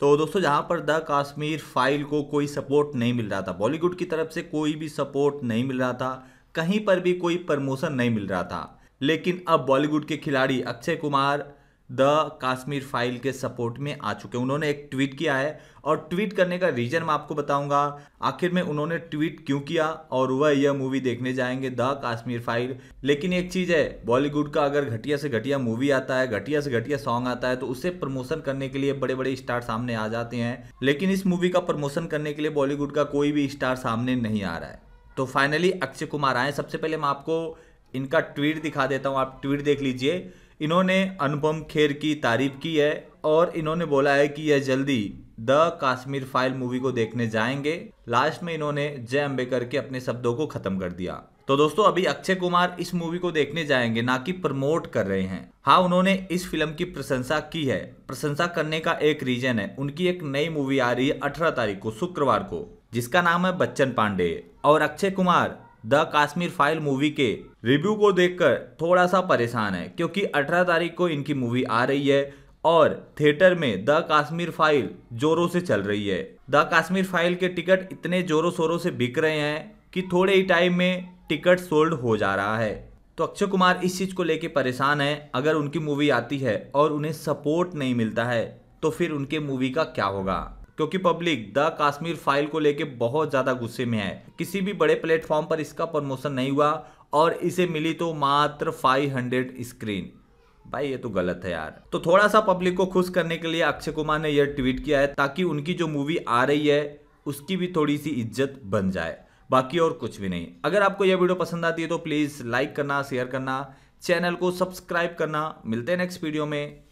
तो दोस्तों यहाँ पर द काश्मीर फाइल को कोई सपोर्ट नहीं मिल रहा था बॉलीवुड की तरफ से कोई भी सपोर्ट नहीं मिल रहा था कहीं पर भी कोई प्रमोशन नहीं मिल रहा था लेकिन अब बॉलीवुड के खिलाड़ी अक्षय कुमार द काश्मीर फाइल के सपोर्ट में आ चुके हैं उन्होंने एक ट्वीट किया है और ट्वीट करने का रीजन मैं आपको बताऊंगा आखिर में उन्होंने ट्वीट क्यों किया और वह यह मूवी देखने जाएंगे द काश्मीर फाइल लेकिन एक चीज़ है बॉलीवुड का अगर घटिया से घटिया मूवी आता है घटिया से घटिया सॉन्ग आता है तो उसे प्रमोशन करने के लिए बड़े बड़े स्टार सामने आ जाते हैं लेकिन इस मूवी का प्रमोशन करने के लिए बॉलीवुड का कोई भी स्टार सामने नहीं आ रहा है तो फाइनली अक्षय कुमार आए सबसे पहले मैं आपको इनका ट्वीट दिखा देता हूँ आप ट्वीट देख लीजिए इन्होंने अनुपम खेर की तारीफ की है और इन्होंने बोला है कि यह जल्दी द काश्मीर फाइल मूवी को देखने जाएंगे लास्ट में इन्होंने जय अम्बेकर के अपने शब्दों को खत्म कर दिया तो दोस्तों अभी अक्षय कुमार इस मूवी को देखने जाएंगे ना कि प्रमोट कर रहे हैं हाँ उन्होंने इस फिल्म की प्रशंसा की है प्रशंसा करने का एक रीजन है उनकी एक नई मूवी आ रही है अठारह तारीख को शुक्रवार को जिसका नाम है बच्चन पांडे और Akshay Kumar the Kashmir file movie के रिव्यू को देखकर थोड़ा सा परेशान है क्योंकि 18 तारीख को इनकी मूवी आ रही है और थिएटर में द काश्मीर फाइल जोरों से चल रही है द काश्मीर फाइल के टिकट इतने जोरों शोरों से बिक रहे हैं कि थोड़े ही टाइम में टिकट सोल्ड हो जा रहा है तो अक्षय कुमार इस चीज़ को लेकर परेशान है अगर उनकी मूवी आती है और उन्हें सपोर्ट नहीं मिलता है तो फिर उनके मूवी का क्या होगा क्योंकि पब्लिक द काश्मीर फाइल को लेकर बहुत ज़्यादा गुस्से में है किसी भी बड़े प्लेटफॉर्म पर इसका प्रमोशन नहीं हुआ और इसे मिली तो मात्र 500 स्क्रीन भाई ये तो गलत है यार तो थोड़ा सा पब्लिक को खुश करने के लिए अक्षय कुमार ने यह ट्वीट किया है ताकि उनकी जो मूवी आ रही है उसकी भी थोड़ी सी इज्जत बन जाए बाकी और कुछ भी नहीं अगर आपको यह वीडियो पसंद आती है तो प्लीज़ लाइक करना शेयर करना चैनल को सब्सक्राइब करना मिलते हैं नेक्स्ट वीडियो में